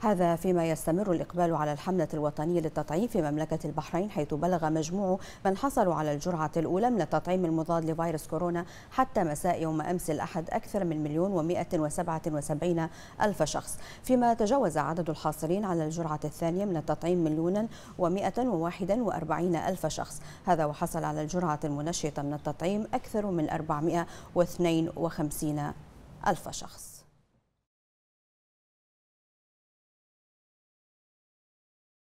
هذا فيما يستمر الإقبال على الحملة الوطنية للتطعيم في مملكة البحرين حيث بلغ مجموع من حصلوا على الجرعة الأولى من التطعيم المضاد لفيروس كورونا حتى مساء يوم أمس الأحد أكثر من مليون ومائة وسبعة وسبعين ألف شخص فيما تجاوز عدد الحاصلين على الجرعة الثانية من التطعيم مليونا ومائة وواحدا وأربعين ألف شخص هذا وحصل على الجرعة المنشطة من التطعيم أكثر من أربعمائة واثنين وخمسين ألف شخص